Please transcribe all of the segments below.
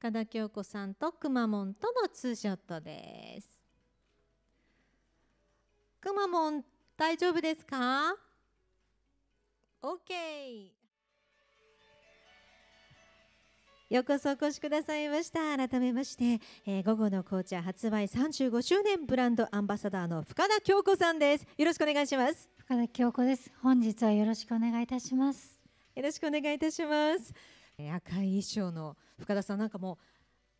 深田恭子さんとくまモンとのツーショットです。くまモン大丈夫ですか ?OK! ようこそお越しくださいました改めまして、えー、午後の紅茶発売35周年ブランドアンバサダーの深田恭子さんですよろしくお願いします深田恭子です本日はよろしくお願いいたしますよろしくお願いいたします赤い衣装の深田さんなんかも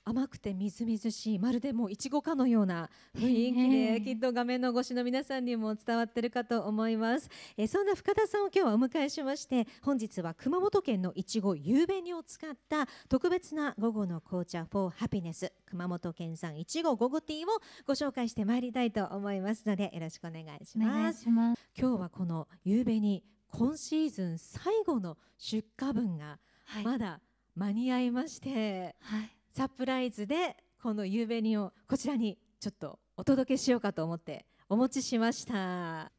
甘くてみずみずしいまるでもういちごかのような雰囲気で、きっと画面の越しの皆さんにも伝わってるかと思います、えそんな深田さんを今日はお迎えしまして本日は熊本県のいちごゆうべを使った特別な午後の紅茶フォーハピネス熊本県産いちご午後ティーをご紹介してまいりたいと思いますのでよろしくお願いします今日はこの夕紅今シーズン最後の出荷分が、まだ間に合いまして、はい、サプライズでこの夕べにをこちらにちょっとお届けしようかと思ってお持ちしました。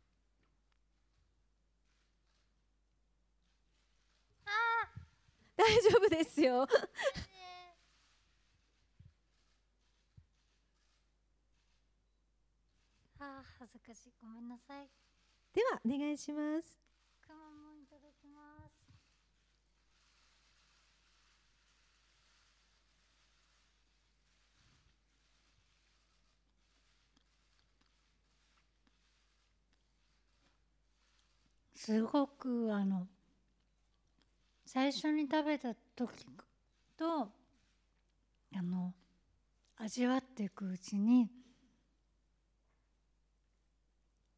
大丈夫ですよ。あ恥ずかしいごめんなさいではお願いしますすごくあの最初に食べた時とあの味わっていくうちに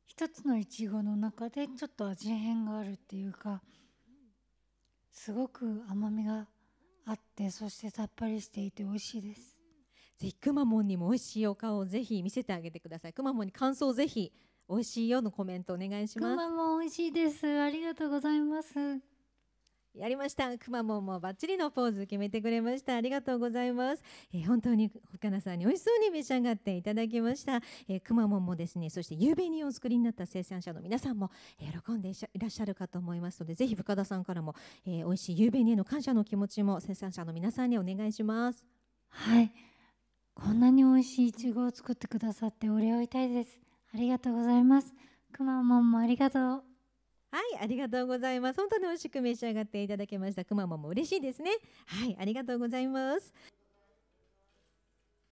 一つのいちごの中でちょっと味変があるっていうかすごく甘みがあってそしてさっぱりしていて美味しいです。ぜひくまモンにも美味しいお顔をぜひ見せてあげてください。くまモンに感想をぜひ美味しいよのコメントお願いします。くまも美味しいです。ありがとうございます。やりました。くまモンもバッチリのポーズ決めてくれました。ありがとうございます。えー、本当に岡田さんに美味しそうに召し上がっていただきました。えくまモンもですね、そしてゆうべにお作りになった生産者の皆さんも、喜んでいらっしゃるかと思いますので、ぜひ深田さんからも、えー、美味しいゆうべにへの感謝の気持ちも生産者の皆さんにお願いします。はい。こんなに美味しいいちごを作ってくださってお礼を言いたいです。ありがとうございます。くまモンもありがとう。はい、ありがとうございます。本当に美味しく召し上がっていただけました。くまモンも嬉しいですね。はい、ありがとうございます。